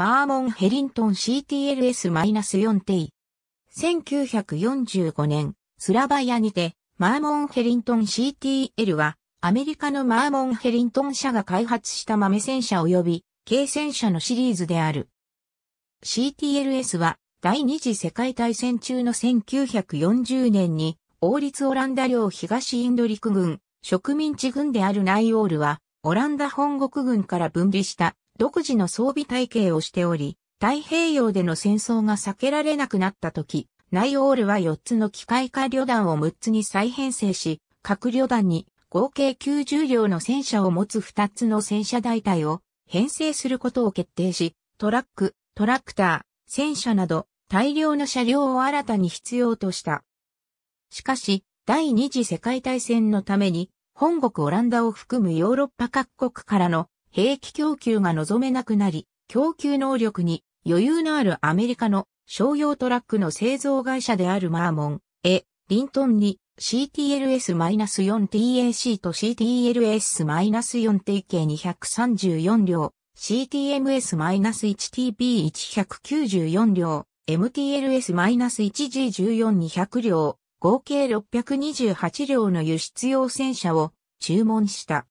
マーモン・ヘリントン CTLS-4T。1945年、スラバヤにて、マーモン・ヘリントン CTL は、アメリカのマーモン・ヘリントン社が開発した豆戦車及び、軽戦車のシリーズである。CTLS は、第二次世界大戦中の1940年に、王立オランダ領東インド陸軍、植民地軍であるナイオールは、オランダ本国軍から分離した独自の装備体系をしており、太平洋での戦争が避けられなくなった時、ナイオールは4つの機械化旅団を6つに再編成し、各旅団に合計90両の戦車を持つ2つの戦車大隊を編成することを決定し、トラック、トラクター、戦車など大量の車両を新たに必要とした。しかし、第二次世界大戦のために、本国オランダを含むヨーロッパ各国からの兵器供給が望めなくなり、供給能力に余裕のあるアメリカの商用トラックの製造会社であるマーモン、エ、リントンに CTLS-4TAC と CTLS-4 t k 234両、CTMS-1TB194 両、MTLS-1G14200 両、合計628両の輸出用戦車を注文した。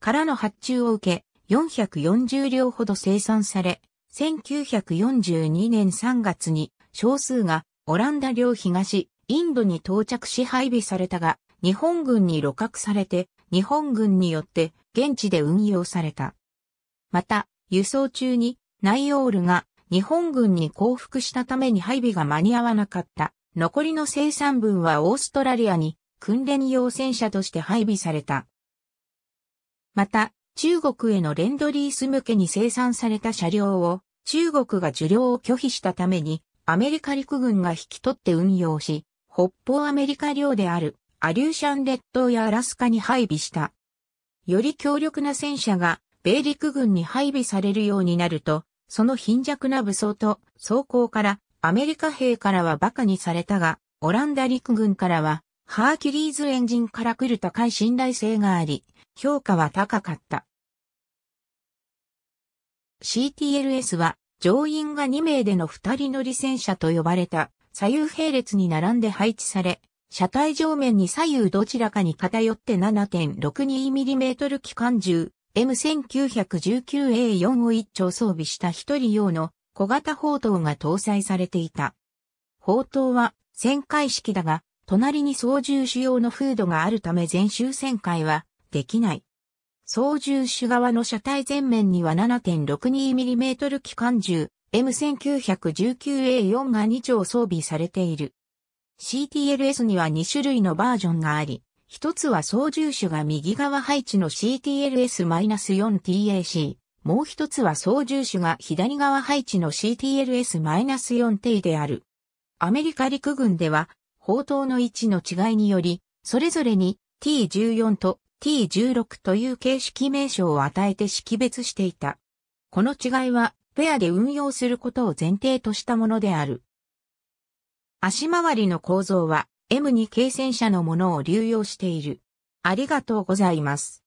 からの発注を受け、440両ほど生産され、1942年3月に少数がオランダ領東、インドに到着し配備されたが、日本軍に露獲されて、日本軍によって現地で運用された。また、輸送中にナイオールが日本軍に降伏したために配備が間に合わなかった。残りの生産分はオーストラリアに訓練用戦車として配備された。また、中国へのレンドリース向けに生産された車両を中国が受領を拒否したためにアメリカ陸軍が引き取って運用し、北方アメリカ領であるアリューシャン列島やアラスカに配備した。より強力な戦車が米陸軍に配備されるようになると、その貧弱な武装と装甲からアメリカ兵からは馬鹿にされたが、オランダ陸軍からはハーキュリーズエンジンから来る高い信頼性があり、評価は高かった。CTLS は乗員が2名での2人乗り戦車と呼ばれた左右並列に並んで配置され、車体上面に左右どちらかに偏って 7.62mm 機関銃 M1919A4 を一丁装備した一人用の小型砲塔が搭載されていた。砲塔は旋回式だが、隣に操縦主用のフードがあるため全周旋回はできない。操縦手側の車体前面には 7.62mm 機関銃 M1919A4 が2丁装備されている。CTLS には2種類のバージョンがあり、一つは操縦手が右側配置の CTLS-4TAC、もう一つは操縦手が左側配置の CTLS-4T である。アメリカ陸軍では、砲塔の位置の違いにより、それぞれに T14 と T16 という形式名称を与えて識別していた。この違いは、フェアで運用することを前提としたものである。足回りの構造は M2 系戦車のものを流用している。ありがとうございます。